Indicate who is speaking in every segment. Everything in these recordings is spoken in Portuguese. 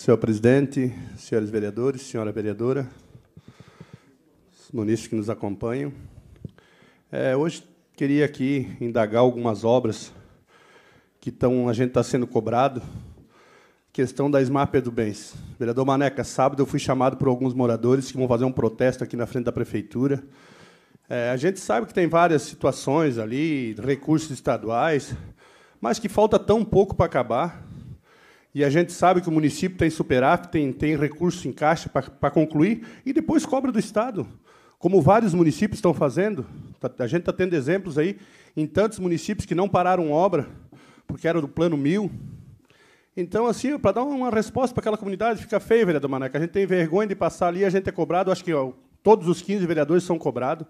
Speaker 1: Senhor presidente, senhores vereadores, senhora vereadora, ministros que nos acompanham. É, hoje queria aqui indagar algumas obras que tão, a gente está sendo cobrado, questão da Smart Pedro Bens. Vereador Maneca, sábado eu fui chamado por alguns moradores que vão fazer um protesto aqui na frente da prefeitura. É, a gente sabe que tem várias situações ali, recursos estaduais, mas que falta tão pouco para acabar e a gente sabe que o município tem superávit, tem, tem recurso em caixa para concluir, e depois cobra do Estado, como vários municípios estão fazendo. Tá, a gente está tendo exemplos aí em tantos municípios que não pararam obra, porque era do Plano Mil. Então, assim, para dar uma resposta para aquela comunidade, fica feio, vereador Maneca. A gente tem vergonha de passar ali, a gente é cobrado, acho que ó, todos os 15 vereadores são cobrados.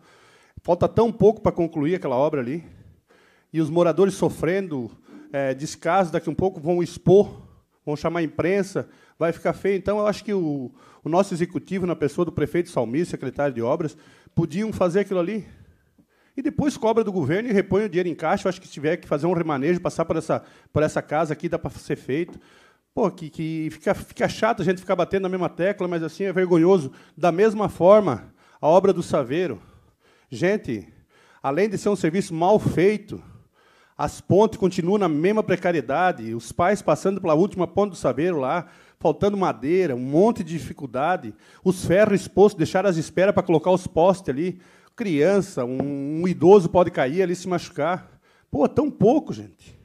Speaker 1: Falta tão pouco para concluir aquela obra ali. E os moradores sofrendo é, descaso, daqui um pouco vão expor vão chamar a imprensa, vai ficar feio. Então, eu acho que o, o nosso executivo, na pessoa do prefeito Salmi, secretário de obras, podiam fazer aquilo ali. E depois cobra do governo e repõe o dinheiro em caixa. Eu acho que se tiver que fazer um remanejo, passar por essa, por essa casa aqui, dá para ser feito. Pô, que, que fica, fica chato a gente ficar batendo na mesma tecla, mas assim é vergonhoso. Da mesma forma, a obra do Saveiro. Gente, além de ser um serviço mal feito, as pontes continuam na mesma precariedade, os pais passando pela última ponte do saber lá, faltando madeira, um monte de dificuldade, os ferros expostos, deixar as esperas para colocar os postes ali, criança, um, um, idoso pode cair ali se machucar. Pô, tão pouco, gente.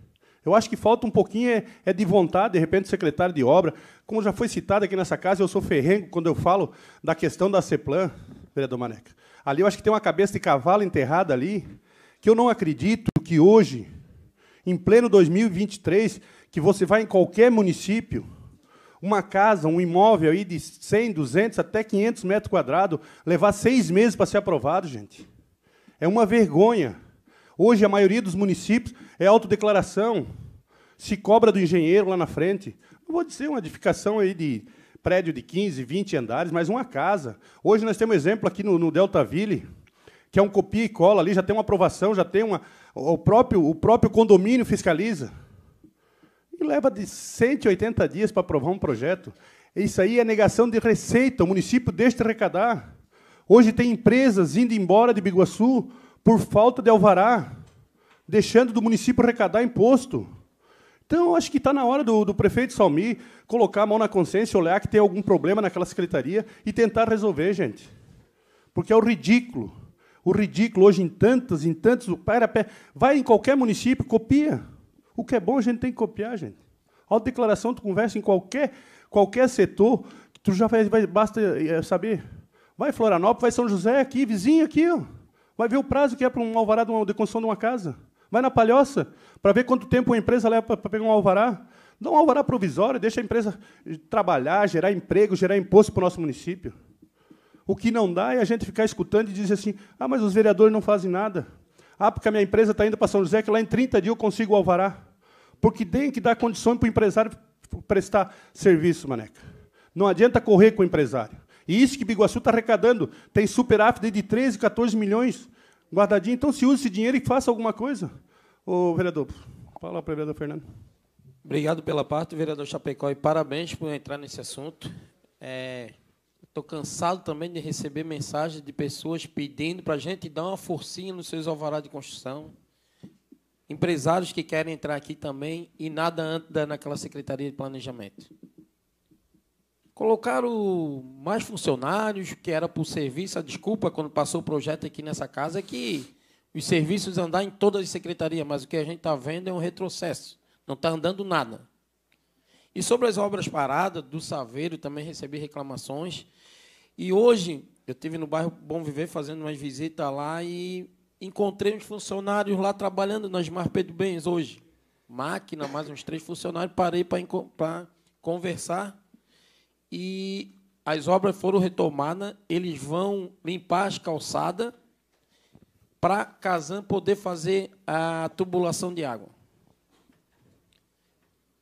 Speaker 1: Eu acho que falta um pouquinho é, é, de vontade, de repente, secretário de obra. Como já foi citado aqui nessa casa, eu sou ferrengo quando eu falo da questão da CEPLAN, vereador Maneca. Ali eu acho que tem uma cabeça de cavalo enterrada ali, que eu não acredito que hoje em pleno 2023, que você vai em qualquer município, uma casa, um imóvel aí de 100, 200 até 500 metros quadrados, levar seis meses para ser aprovado, gente. É uma vergonha. Hoje, a maioria dos municípios é autodeclaração. Se cobra do engenheiro lá na frente. Não vou dizer uma edificação aí de prédio de 15, 20 andares, mas uma casa. Hoje nós temos exemplo aqui no, no Delta Ville que é um copia e cola ali, já tem uma aprovação, já tem uma. O próprio, o próprio condomínio fiscaliza. E leva de 180 dias para aprovar um projeto. Isso aí é negação de receita, o município deixa de arrecadar. Hoje tem empresas indo embora de Biguaçu por falta de alvará, deixando do município arrecadar imposto. Então, acho que está na hora do, do prefeito Salmi colocar a mão na consciência, olhar que tem algum problema naquela secretaria e tentar resolver, gente. Porque é o ridículo o ridículo hoje em tantos, em tantos, o pé Vai em qualquer município, copia. O que é bom a gente tem que copiar, gente. Olha a declaração, tu conversa em qualquer, qualquer setor, tu já vai, vai basta eh, saber. Vai Florianópolis, vai São José aqui, vizinho aqui, ó. Vai ver o prazo que é para um alvará de, uma, de construção de uma casa. Vai na palhoça, para ver quanto tempo a empresa leva para pegar um alvará. Dá um alvará provisório, deixa a empresa trabalhar, gerar emprego, gerar imposto para o nosso município. O que não dá é a gente ficar escutando e dizer assim: ah, mas os vereadores não fazem nada. Ah, porque a minha empresa está indo para São José, que lá em 30 dias eu consigo o alvará. Porque tem que dar condições para o empresário prestar serviço, maneca. Não adianta correr com o empresário. E isso que Biguaçu está arrecadando. Tem superávit de 13, 14 milhões guardadinho. Então, se use esse dinheiro e faça alguma coisa. Ô, vereador, fala para o vereador Fernando.
Speaker 2: Obrigado pela parte, vereador Chapecó, e parabéns por entrar nesse assunto. É, Estou cansado também de receber mensagens de pessoas pedindo para a gente dar uma forcinha nos seus alvará de construção. Empresários que querem entrar aqui também e nada anda naquela Secretaria de Planejamento. Colocaram mais funcionários, que era para o serviço. A desculpa, quando passou o projeto aqui nessa casa, é que os serviços andar em todas as secretarias, mas o que a gente está vendo é um retrocesso. Não está andando nada. E sobre as obras paradas, do Saveiro, também recebi reclamações. E hoje eu tive no bairro Bom Viver fazendo umas visitas lá e encontrei uns funcionários lá trabalhando nas Pedro Bens hoje. Máquina, mais uns três funcionários, parei para conversar. E as obras foram retomadas, eles vão limpar as calçadas para a poder fazer a tubulação de água.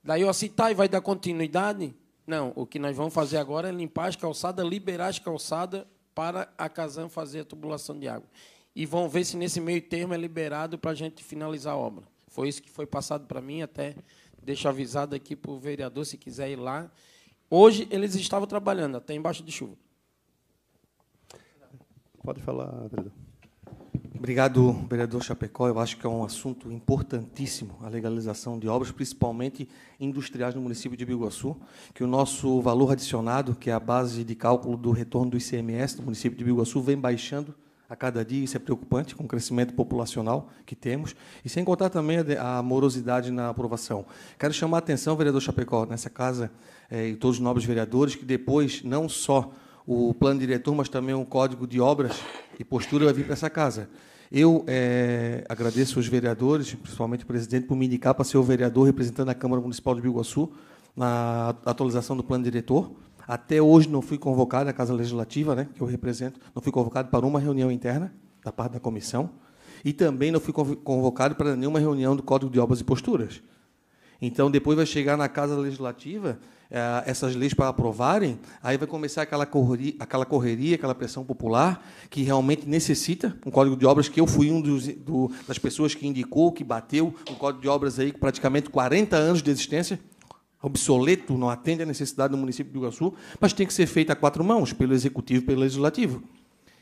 Speaker 2: Daí eu assim, tá, e vai dar continuidade? Não, o que nós vamos fazer agora é limpar as calçadas, liberar as calçadas para a Casam fazer a tubulação de água. E vão ver se nesse meio termo é liberado para a gente finalizar a obra. Foi isso que foi passado para mim, até deixo avisado aqui para o vereador, se quiser ir lá. Hoje eles estavam trabalhando, até embaixo de chuva.
Speaker 3: Pode falar, vereador. Obrigado, vereador Chapecó. Eu acho que é um assunto importantíssimo, a legalização de obras, principalmente industriais no município de Biguaçu, que o nosso valor adicionado, que é a base de cálculo do retorno do ICMS do município de Biguaçu, vem baixando a cada dia, isso é preocupante com o crescimento populacional que temos, e sem contar também a morosidade na aprovação. Quero chamar a atenção, vereador Chapecó, nessa casa eh, e todos os nobres vereadores, que depois não só o plano diretor, mas também o código de obras e postura vai vir para essa casa. Eu é, agradeço aos vereadores, principalmente o presidente, por me indicar para ser o vereador representando a Câmara Municipal de Biguaçu na atualização do plano diretor. Até hoje não fui convocado à Casa Legislativa, né, que eu represento, não fui convocado para uma reunião interna da parte da comissão e também não fui convocado para nenhuma reunião do Código de Obras e Posturas. Então, depois vai chegar na Casa Legislativa eh, essas leis para aprovarem, aí vai começar aquela correria, aquela, correria, aquela pressão popular que realmente necessita um código de obras que eu fui um dos, do, das pessoas que indicou, que bateu um código de obras aí praticamente 40 anos de existência obsoleto, não atende à necessidade do município de Iguaçu, mas tem que ser feito a quatro mãos, pelo executivo e pelo legislativo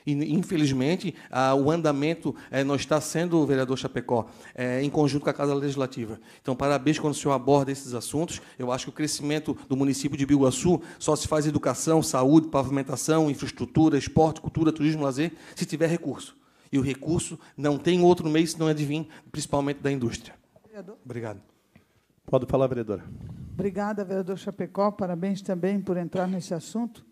Speaker 3: infelizmente, o andamento é, não está sendo, vereador Chapecó, é, em conjunto com a Casa Legislativa. Então, parabéns quando o senhor aborda esses assuntos. Eu acho que o crescimento do município de Biguaçu só se faz educação, saúde, pavimentação, infraestrutura, esporte, cultura, turismo, lazer, se tiver recurso. E o recurso não tem outro meio não é de vir, principalmente da indústria. Vereador. Obrigado. Pode falar, vereadora.
Speaker 4: Obrigada, vereador Chapecó. Parabéns também por entrar nesse assunto.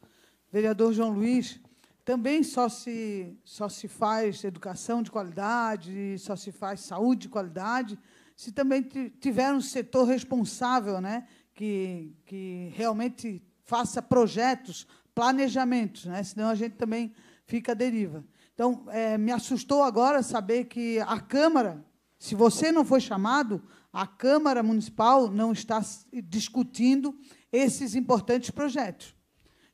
Speaker 4: Vereador João Luiz, também só se, só se faz educação de qualidade, só se faz saúde de qualidade, se também tiver um setor responsável, né, que, que realmente faça projetos, planejamentos, né, senão a gente também fica à deriva. Então, é, me assustou agora saber que a Câmara, se você não foi chamado, a Câmara Municipal não está discutindo esses importantes projetos.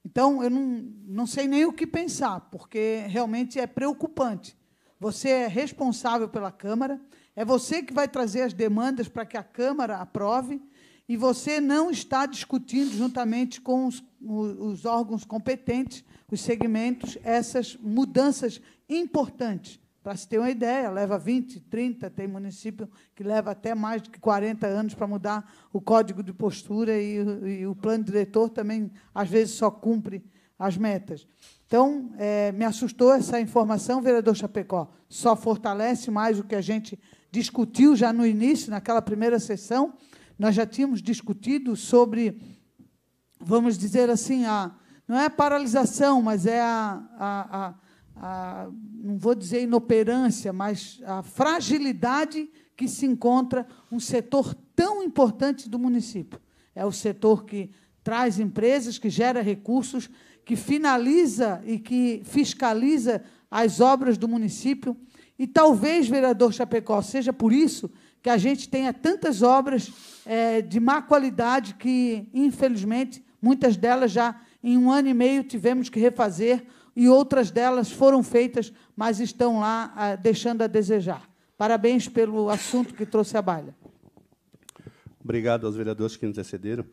Speaker 4: Então, eu não, não sei nem o que pensar, porque realmente é preocupante. Você é responsável pela Câmara, é você que vai trazer as demandas para que a Câmara aprove, e você não está discutindo, juntamente com os, os órgãos competentes, os segmentos, essas mudanças importantes para se ter uma ideia, leva 20, 30, tem município que leva até mais de 40 anos para mudar o código de postura e, e o plano diretor também, às vezes, só cumpre as metas. Então, é, me assustou essa informação, vereador Chapecó. Só fortalece mais o que a gente discutiu já no início, naquela primeira sessão. Nós já tínhamos discutido sobre, vamos dizer assim, a, não é a paralisação, mas é a, a, a a, não vou dizer inoperância, mas a fragilidade que se encontra um setor tão importante do município. É o setor que traz empresas, que gera recursos, que finaliza e que fiscaliza as obras do município. E talvez, vereador Chapecó, seja por isso que a gente tenha tantas obras é, de má qualidade que, infelizmente, muitas delas já em um ano e meio tivemos que refazer e outras delas foram feitas, mas estão lá ah, deixando a desejar. Parabéns pelo assunto que trouxe à baila.
Speaker 1: Obrigado aos vereadores que nos excederam.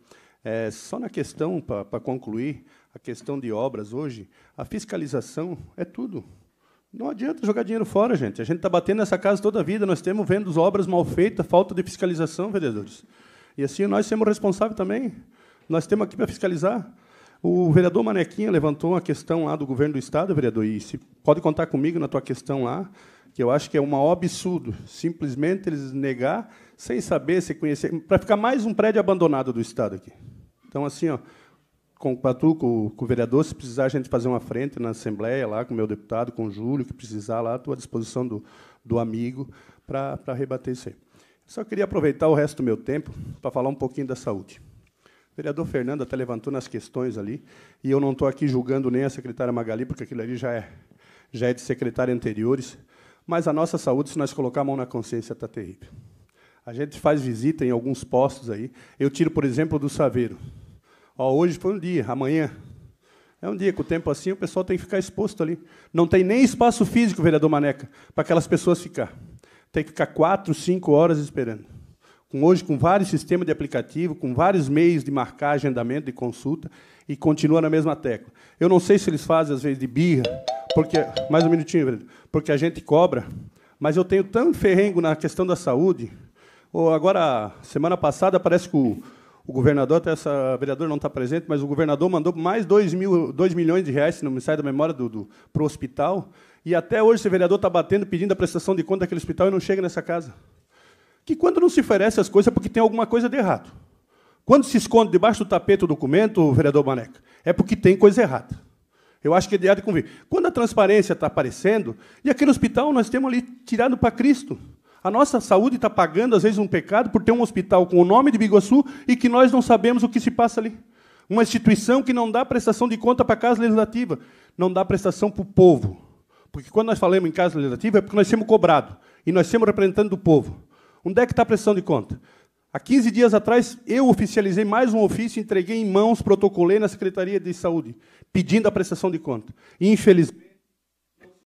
Speaker 1: É, só na questão, para concluir, a questão de obras hoje, a fiscalização é tudo. Não adianta jogar dinheiro fora, gente. A gente está batendo nessa casa toda a vida, nós estamos vendo obras mal feitas, falta de fiscalização, vereadores. E assim nós somos responsáveis também. Nós temos aqui para fiscalizar. O vereador Manequinha levantou uma questão lá do governo do Estado, vereador, e se pode contar comigo na tua questão lá, que eu acho que é um absurdo simplesmente eles negar sem saber, sem conhecer, para ficar mais um prédio abandonado do Estado aqui. Então, assim, ó, com, tu, com, com o vereador, se precisar a gente fazer uma frente na Assembleia, lá com o meu deputado, com o Júlio, que precisar lá, estou à disposição do, do amigo para rebater isso aí. Só queria aproveitar o resto do meu tempo para falar um pouquinho da saúde vereador Fernando até tá levantou nas questões ali, e eu não estou aqui julgando nem a secretária Magali, porque aquilo ali já é, já é de secretária anteriores, mas a nossa saúde, se nós colocar a mão na consciência, está terrível. A gente faz visita em alguns postos aí. Eu tiro, por exemplo, do Saveiro. Ó, hoje foi um dia, amanhã. É um dia, com o tempo assim, o pessoal tem que ficar exposto ali. Não tem nem espaço físico, vereador Maneca, para aquelas pessoas ficar. Tem que ficar quatro, cinco horas esperando com hoje com vários sistemas de aplicativo, com vários meios de marcar agendamento, de consulta, e continua na mesma tecla. Eu não sei se eles fazem, às vezes, de birra, porque. Mais um minutinho, Breno, porque a gente cobra, mas eu tenho tão ferrengo na questão da saúde. Ou agora, semana passada, parece que o, o governador, até essa vereadora não está presente, mas o governador mandou mais 2 mil, dois milhões de reais, se não me sai da memória, do, do para o hospital. E até hoje esse vereador está batendo, pedindo a prestação de conta daquele hospital e não chega nessa casa que quando não se oferece as coisas é porque tem alguma coisa de errado. Quando se esconde debaixo do tapete o documento, vereador Maneca, é porque tem coisa errada. Eu acho que é de de convir. Quando a transparência está aparecendo, e aquele hospital nós temos ali tirado para Cristo. A nossa saúde está pagando, às vezes, um pecado por ter um hospital com o nome de Biguaçu e que nós não sabemos o que se passa ali. Uma instituição que não dá prestação de conta para a Casa Legislativa, não dá prestação para o povo. Porque quando nós falamos em Casa Legislativa é porque nós somos cobrados e nós somos representando o povo. Onde é que está a prestação de conta? Há 15 dias atrás, eu oficializei mais um ofício, entreguei em mãos, protocolei na Secretaria de Saúde, pedindo a prestação de conta. Infelizmente,